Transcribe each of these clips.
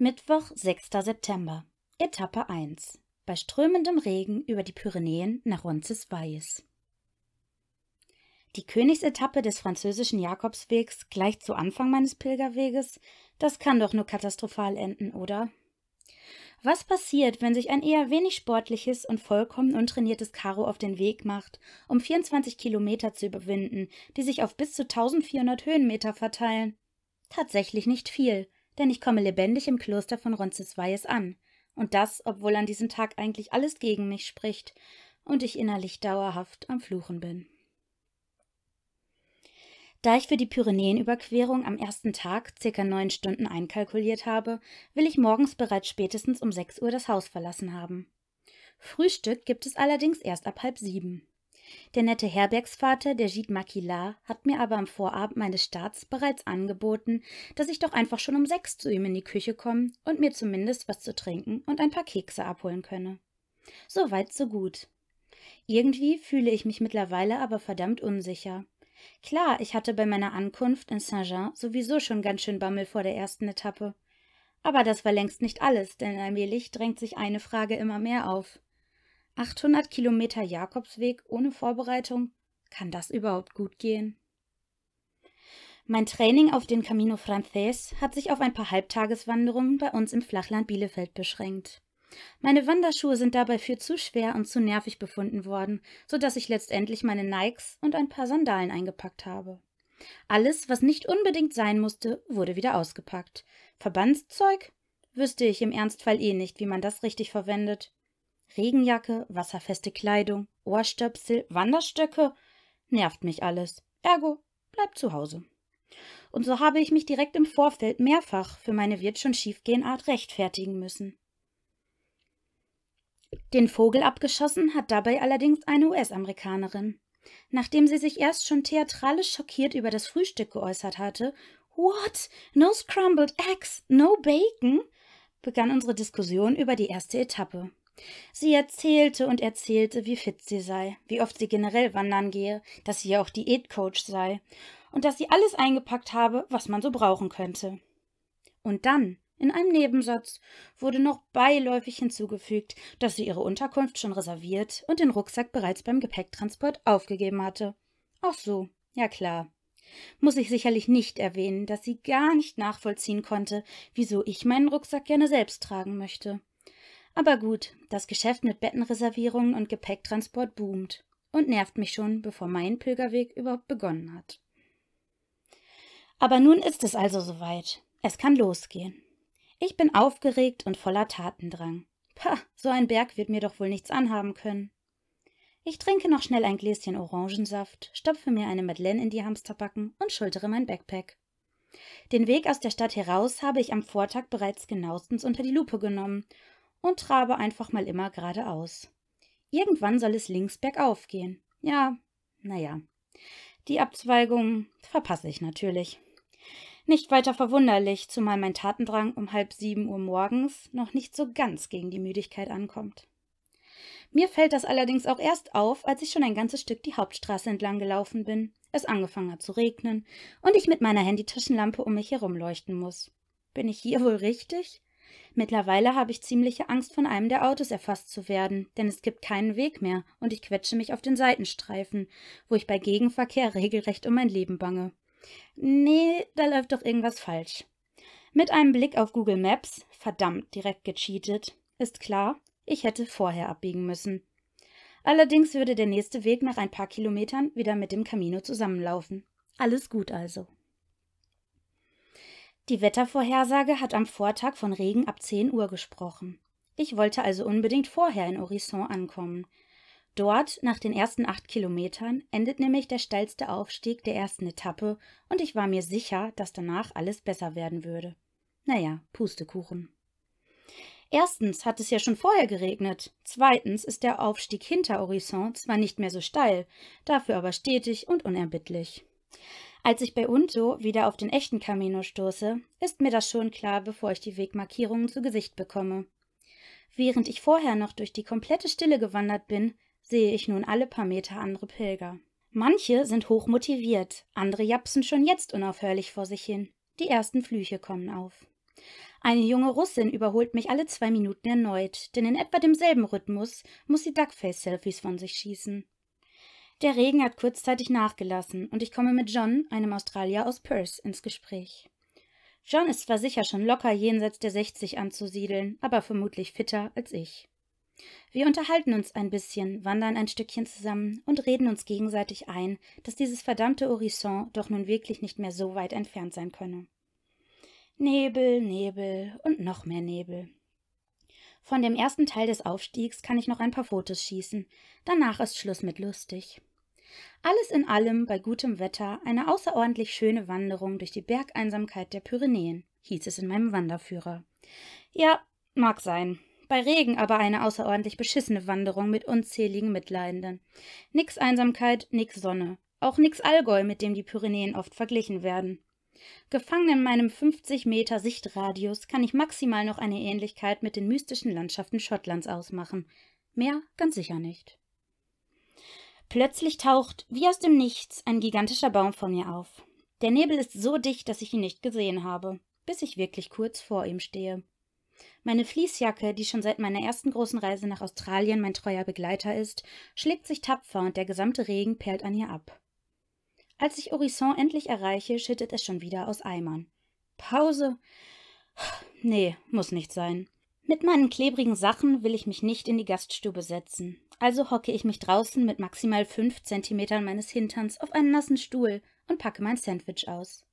Mittwoch, 6. September. Etappe 1. Bei strömendem Regen über die Pyrenäen nach Roncesvalles. Die Königsetappe des französischen Jakobswegs gleich zu Anfang meines Pilgerweges, das kann doch nur katastrophal enden, oder? Was passiert, wenn sich ein eher wenig sportliches und vollkommen untrainiertes Karo auf den Weg macht, um 24 Kilometer zu überwinden, die sich auf bis zu 1400 Höhenmeter verteilen? Tatsächlich nicht viel denn ich komme lebendig im Kloster von Roncesvalles an, und das, obwohl an diesem Tag eigentlich alles gegen mich spricht und ich innerlich dauerhaft am Fluchen bin. Da ich für die Pyrenäenüberquerung am ersten Tag circa neun Stunden einkalkuliert habe, will ich morgens bereits spätestens um sechs Uhr das Haus verlassen haben. Frühstück gibt es allerdings erst ab halb sieben. Der nette Herbergsvater, der Gide Maquillard, hat mir aber am Vorabend meines Starts bereits angeboten, dass ich doch einfach schon um sechs zu ihm in die Küche kommen und mir zumindest was zu trinken und ein paar Kekse abholen könne. So weit, so gut. Irgendwie fühle ich mich mittlerweile aber verdammt unsicher. Klar, ich hatte bei meiner Ankunft in Saint-Jean sowieso schon ganz schön Bammel vor der ersten Etappe. Aber das war längst nicht alles, denn allmählich drängt sich eine Frage immer mehr auf. 800 Kilometer Jakobsweg ohne Vorbereitung? Kann das überhaupt gut gehen? Mein Training auf den Camino Frances hat sich auf ein paar Halbtageswanderungen bei uns im Flachland Bielefeld beschränkt. Meine Wanderschuhe sind dabei für zu schwer und zu nervig befunden worden, so dass ich letztendlich meine Nikes und ein paar Sandalen eingepackt habe. Alles, was nicht unbedingt sein musste, wurde wieder ausgepackt. Verbandszeug? Wüsste ich im Ernstfall eh nicht, wie man das richtig verwendet. Regenjacke, wasserfeste Kleidung, Ohrstöpsel, Wanderstöcke, nervt mich alles. Ergo, bleib zu Hause. Und so habe ich mich direkt im Vorfeld mehrfach für meine wird schon schiefgehen Art rechtfertigen müssen. Den Vogel abgeschossen hat dabei allerdings eine US-Amerikanerin. Nachdem sie sich erst schon theatralisch schockiert über das Frühstück geäußert hatte, What? No scrambled eggs, no bacon? begann unsere Diskussion über die erste Etappe. Sie erzählte und erzählte, wie fit sie sei, wie oft sie generell wandern gehe, dass sie ja auch Diätcoach sei und dass sie alles eingepackt habe, was man so brauchen könnte. Und dann, in einem Nebensatz, wurde noch beiläufig hinzugefügt, dass sie ihre Unterkunft schon reserviert und den Rucksack bereits beim Gepäcktransport aufgegeben hatte. Ach so, ja klar. Muss ich sicherlich nicht erwähnen, dass sie gar nicht nachvollziehen konnte, wieso ich meinen Rucksack gerne selbst tragen möchte. Aber gut, das Geschäft mit Bettenreservierungen und Gepäcktransport boomt und nervt mich schon, bevor mein Pilgerweg überhaupt begonnen hat. Aber nun ist es also soweit. Es kann losgehen. Ich bin aufgeregt und voller Tatendrang. Pah, so ein Berg wird mir doch wohl nichts anhaben können. Ich trinke noch schnell ein Gläschen Orangensaft, stopfe mir eine Madeleine in die Hamsterbacken und schultere mein Backpack. Den Weg aus der Stadt heraus habe ich am Vortag bereits genauestens unter die Lupe genommen und trabe einfach mal immer geradeaus. Irgendwann soll es links bergauf gehen. Ja, naja. Die Abzweigung verpasse ich natürlich. Nicht weiter verwunderlich, zumal mein Tatendrang um halb sieben Uhr morgens noch nicht so ganz gegen die Müdigkeit ankommt. Mir fällt das allerdings auch erst auf, als ich schon ein ganzes Stück die Hauptstraße entlang gelaufen bin, es angefangen hat zu regnen und ich mit meiner Handytaschenlampe um mich herum leuchten muss. Bin ich hier wohl richtig? Mittlerweile habe ich ziemliche Angst, von einem der Autos erfasst zu werden, denn es gibt keinen Weg mehr und ich quetsche mich auf den Seitenstreifen, wo ich bei Gegenverkehr regelrecht um mein Leben bange. Nee, da läuft doch irgendwas falsch. Mit einem Blick auf Google Maps, verdammt direkt gecheatet, ist klar, ich hätte vorher abbiegen müssen. Allerdings würde der nächste Weg nach ein paar Kilometern wieder mit dem Camino zusammenlaufen. Alles gut also. Die Wettervorhersage hat am Vortag von Regen ab 10 Uhr gesprochen. Ich wollte also unbedingt vorher in Orison ankommen. Dort, nach den ersten acht Kilometern, endet nämlich der steilste Aufstieg der ersten Etappe und ich war mir sicher, dass danach alles besser werden würde. Naja, Pustekuchen. Erstens hat es ja schon vorher geregnet. Zweitens ist der Aufstieg hinter Orison zwar nicht mehr so steil, dafür aber stetig und unerbittlich. Als ich bei Unto wieder auf den echten Camino stoße, ist mir das schon klar, bevor ich die Wegmarkierungen zu Gesicht bekomme. Während ich vorher noch durch die komplette Stille gewandert bin, sehe ich nun alle paar Meter andere Pilger. Manche sind hoch motiviert, andere japsen schon jetzt unaufhörlich vor sich hin. Die ersten Flüche kommen auf. Eine junge Russin überholt mich alle zwei Minuten erneut, denn in etwa demselben Rhythmus muss sie Duckface-Selfies von sich schießen. Der Regen hat kurzzeitig nachgelassen und ich komme mit John, einem Australier aus Perth, ins Gespräch. John ist zwar sicher schon locker jenseits der 60 anzusiedeln, aber vermutlich fitter als ich. Wir unterhalten uns ein bisschen, wandern ein Stückchen zusammen und reden uns gegenseitig ein, dass dieses verdammte Horizont doch nun wirklich nicht mehr so weit entfernt sein könne. Nebel, Nebel und noch mehr Nebel. Von dem ersten Teil des Aufstiegs kann ich noch ein paar Fotos schießen. Danach ist Schluss mit lustig. Alles in allem bei gutem Wetter eine außerordentlich schöne Wanderung durch die Bergeinsamkeit der Pyrenäen, hieß es in meinem Wanderführer. Ja, mag sein. Bei Regen aber eine außerordentlich beschissene Wanderung mit unzähligen Mitleidenden. Nix Einsamkeit, nix Sonne. Auch nix Allgäu, mit dem die Pyrenäen oft verglichen werden. Gefangen in meinem 50 Meter Sichtradius kann ich maximal noch eine Ähnlichkeit mit den mystischen Landschaften Schottlands ausmachen. Mehr ganz sicher nicht. Plötzlich taucht wie aus dem Nichts ein gigantischer Baum vor mir auf. Der Nebel ist so dicht, dass ich ihn nicht gesehen habe, bis ich wirklich kurz vor ihm stehe. Meine Fließjacke, die schon seit meiner ersten großen Reise nach Australien mein treuer Begleiter ist, schlägt sich tapfer und der gesamte Regen perlt an ihr ab. Als ich Orison endlich erreiche, schüttet es schon wieder aus Eimern. Pause? Nee, muss nicht sein. Mit meinen klebrigen Sachen will ich mich nicht in die Gaststube setzen. Also hocke ich mich draußen mit maximal fünf Zentimetern meines Hinterns auf einen nassen Stuhl und packe mein Sandwich aus.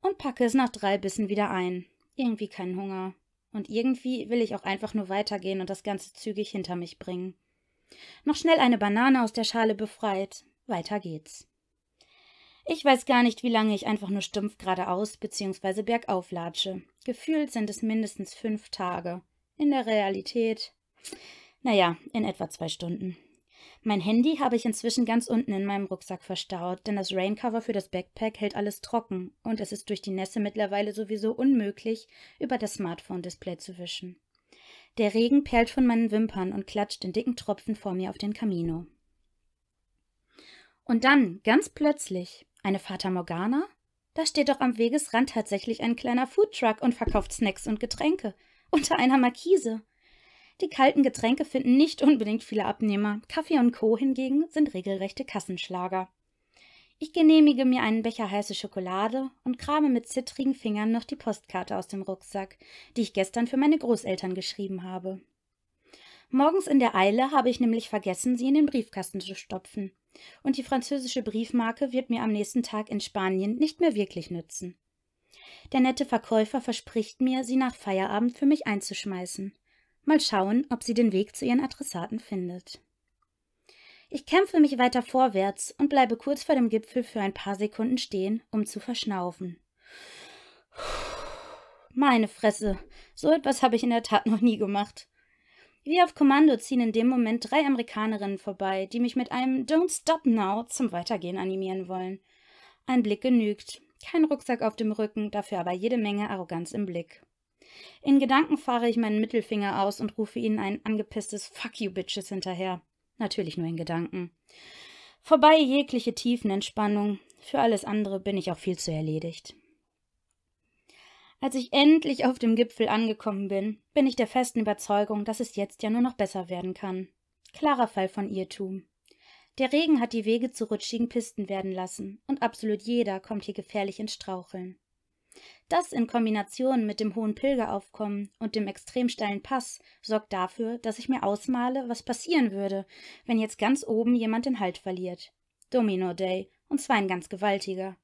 Und packe es nach drei Bissen wieder ein. Irgendwie keinen Hunger. Und irgendwie will ich auch einfach nur weitergehen und das Ganze zügig hinter mich bringen. Noch schnell eine Banane aus der Schale befreit. Weiter geht's. Ich weiß gar nicht, wie lange ich einfach nur stumpf geradeaus bzw. bergauf latsche. Gefühlt sind es mindestens fünf Tage. In der Realität naja, in etwa zwei Stunden. Mein Handy habe ich inzwischen ganz unten in meinem Rucksack verstaut, denn das Raincover für das Backpack hält alles trocken und es ist durch die Nässe mittlerweile sowieso unmöglich, über das Smartphone-Display zu wischen. Der Regen perlt von meinen Wimpern und klatscht in dicken Tropfen vor mir auf den Camino. Und dann, ganz plötzlich, eine Fata Morgana? Da steht doch am Wegesrand tatsächlich ein kleiner Foodtruck und verkauft Snacks und Getränke. Unter einer Markise. Die kalten Getränke finden nicht unbedingt viele Abnehmer. Kaffee und Co. hingegen sind regelrechte Kassenschlager. Ich genehmige mir einen Becher heiße Schokolade und krame mit zittrigen Fingern noch die Postkarte aus dem Rucksack, die ich gestern für meine Großeltern geschrieben habe. Morgens in der Eile habe ich nämlich vergessen, sie in den Briefkasten zu stopfen. Und die französische Briefmarke wird mir am nächsten Tag in Spanien nicht mehr wirklich nützen. Der nette Verkäufer verspricht mir, sie nach Feierabend für mich einzuschmeißen. Mal schauen, ob sie den Weg zu ihren Adressaten findet. Ich kämpfe mich weiter vorwärts und bleibe kurz vor dem Gipfel für ein paar Sekunden stehen, um zu verschnaufen. Meine Fresse, so etwas habe ich in der Tat noch nie gemacht. Wie auf Kommando ziehen in dem Moment drei Amerikanerinnen vorbei, die mich mit einem Don't Stop Now zum Weitergehen animieren wollen. Ein Blick genügt, kein Rucksack auf dem Rücken, dafür aber jede Menge Arroganz im Blick. In Gedanken fahre ich meinen Mittelfinger aus und rufe ihnen ein angepisstes Fuck you Bitches hinterher. Natürlich nur in Gedanken. Vorbei jegliche Tiefenentspannung. Für alles andere bin ich auch viel zu erledigt. Als ich endlich auf dem Gipfel angekommen bin, bin ich der festen Überzeugung, dass es jetzt ja nur noch besser werden kann. Klarer Fall von Irrtum. Der Regen hat die Wege zu rutschigen Pisten werden lassen, und absolut jeder kommt hier gefährlich ins Straucheln. Das in Kombination mit dem hohen Pilgeraufkommen und dem extrem steilen Pass sorgt dafür, dass ich mir ausmale, was passieren würde, wenn jetzt ganz oben jemand den Halt verliert. Domino Day, und zwar ein ganz gewaltiger.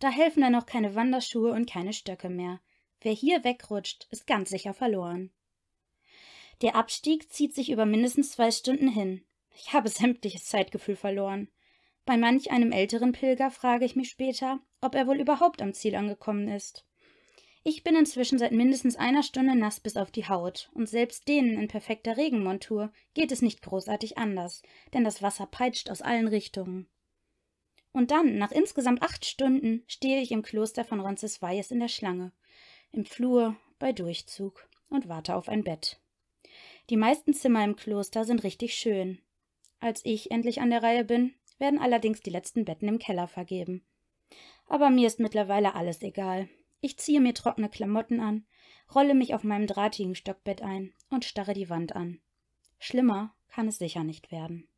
Da helfen dann auch keine Wanderschuhe und keine Stöcke mehr. Wer hier wegrutscht, ist ganz sicher verloren. Der Abstieg zieht sich über mindestens zwei Stunden hin. Ich habe sämtliches Zeitgefühl verloren. Bei manch einem älteren Pilger frage ich mich später, ob er wohl überhaupt am Ziel angekommen ist. Ich bin inzwischen seit mindestens einer Stunde nass bis auf die Haut, und selbst denen in perfekter Regenmontur geht es nicht großartig anders, denn das Wasser peitscht aus allen Richtungen. Und dann, nach insgesamt acht Stunden, stehe ich im Kloster von Roncesvalles in der Schlange, im Flur, bei Durchzug und warte auf ein Bett. Die meisten Zimmer im Kloster sind richtig schön. Als ich endlich an der Reihe bin, werden allerdings die letzten Betten im Keller vergeben. Aber mir ist mittlerweile alles egal. Ich ziehe mir trockene Klamotten an, rolle mich auf meinem drahtigen Stockbett ein und starre die Wand an. Schlimmer kann es sicher nicht werden.